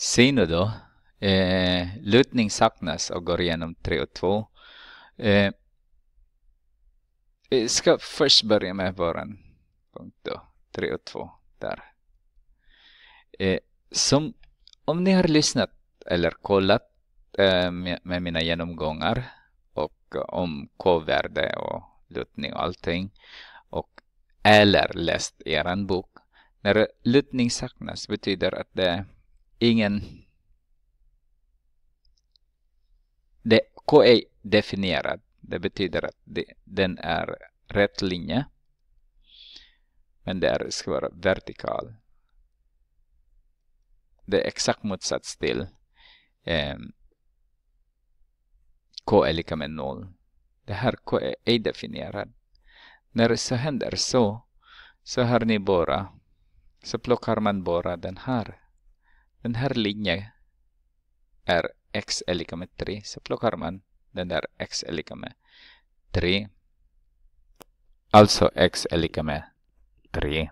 Sino då? Eh, lutning saknas och går igenom 3 och 2. Eh, vi ska först börja med vår punkt då, 3 och 2 där. Eh, som, om ni har lyssnat eller kollat eh, med, med, mina genomgångar och om k-värde och lutning och allting och eller läst er bok. När lutning saknas betyder att det ingen... Det, K är definierad. Det betyder att det, den är rätt linje. Men det ska vara vertikal. Det är exakt motsats till eh, K är lika med noll. Det här K är ej definierad. När det så händer så, så har ni bara, så plockar man bara den här den här linjen är x är lika med 3 så plockar man den där x är lika med 3. Alltså x är lika med 3.